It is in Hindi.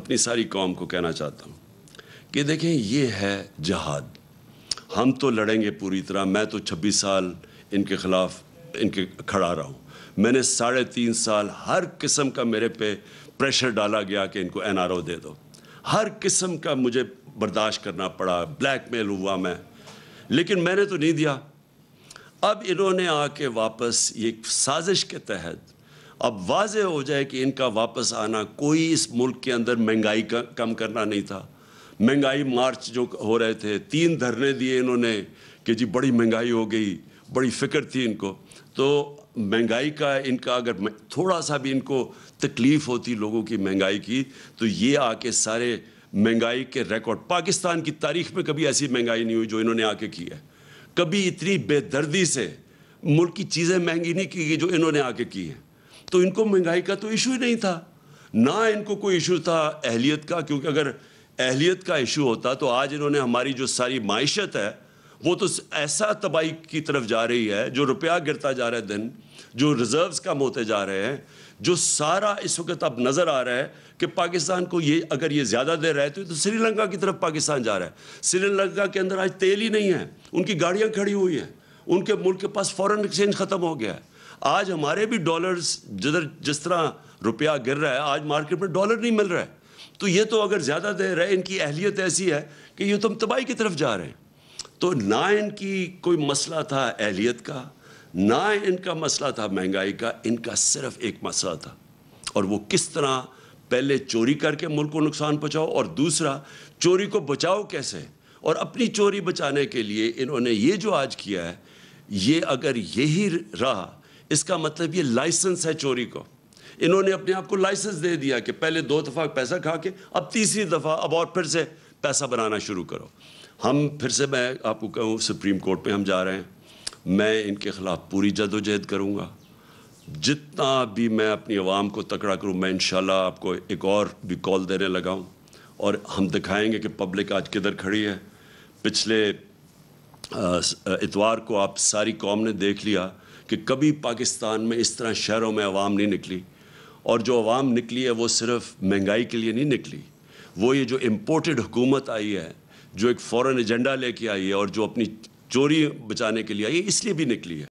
अपनी सारी कौम को कहना चाहता हूँ कि देखें ये है जहाद हम तो लड़ेंगे पूरी तरह मैं तो 26 साल इनके ख़िलाफ़ इनके खड़ा रहा हूँ मैंने साढ़े तीन साल हर किस्म का मेरे पे प्रेशर डाला गया कि इनको एन आर ओ दे दो हर किस्म का मुझे बर्दाश्त करना पड़ा ब्लैक मेल हुआ मैं लेकिन मैंने तो नहीं दिया अब इन्होंने आके वापस ये साजिश के तहत अब वाज हो जाए कि इनका वापस आना कोई इस मुल्क के अंदर महंगाई कम करना नहीं था महंगाई मार्च जो हो रहे थे तीन धरने दिए इन्होंने कि जी बड़ी महंगाई हो गई बड़ी फिक्र थी इनको तो महंगाई का इनका अगर थोड़ा सा भी इनको तकलीफ़ होती लोगों की महंगाई की तो ये आके सारे महंगाई के रिकॉर्ड पाकिस्तान की तारीख में कभी ऐसी महंगाई नहीं हुई जो इन्होंने आके की है कभी इतनी बेदर्दी से मुल्क की चीज़ें महंगी नहीं की गई जो इन्होंने आके की हैं तो इनको महंगाई का तो इशू ही नहीं था ना इनको कोई इशू था अहलियत का क्योंकि अगर अहलियत का इशू होता तो आज इन्होंने हमारी जो सारी मीशत है वो तो ऐसा तबाही की तरफ जा रही है जो रुपया गिरता जा रहा है दिन जो रिजर्व्स कम होते जा रहे हैं जो सारा इस वक्त अब नज़र आ रहा है कि पाकिस्तान को ये अगर ये ज़्यादा दे रहे तो, तो, श्रीलंका की तरफ पाकिस्तान जा रहा है श्रीलंका के अंदर आज तेल ही नहीं है उनकी गाड़ियाँ खड़ी हुई हैं उनके मुल्क के पास फॉरेन एक्सचेंज ख़त्म हो गया है आज हमारे भी डॉलर्स जिधर जिस तरह रुपया गिर रहा है आज मार्केट में डॉलर नहीं मिल रहा है तो ये तो अगर ज़्यादा देर है इनकी अहलियत ऐसी है कि ये तो हम तबाही की तरफ जा रहे हैं तो ना इनकी कोई मसला था अहलियत का ना इनका मसला था महंगाई का इनका सिर्फ एक मसला था और वो किस तरह पहले चोरी करके मुल्क को नुकसान पहुँचाओ और दूसरा चोरी को बचाओ कैसे और अपनी चोरी बचाने के लिए इन्होंने ये जो आज किया है ये अगर यही रहा इसका मतलब ये लाइसेंस है चोरी को इन्होंने अपने आप को लाइसेंस दे दिया कि पहले दो दफ़ा पैसा खा के अब तीसरी दफ़ा अब और फिर से पैसा बनाना शुरू करो हम फिर से मैं आपको कहूँ सुप्रीम कोर्ट में हम जा रहे हैं मैं इनके ख़िलाफ़ पूरी जदोजहद करूँगा जितना भी मैं अपनी आवाम को तकड़ा करूँ मैं इन आपको एक और भी कॉल देने लगाऊँ और हम दिखाएंगे कि पब्लिक आज किधर खड़ी है पिछले इतवार को आप सारी कौम ने देख लिया कि कभी पाकिस्तान में इस तरह शहरों में आवाम नहीं निकली और जो आवाम निकली है वो सिर्फ महंगाई के लिए नहीं निकली वो ये जो इम्पोर्टेड हुकूमत आई है जो एक फ़ौरन एजेंडा लेके आई है और जो अपनी चोरी बचाने के लिए आई है इसलिए भी निकली है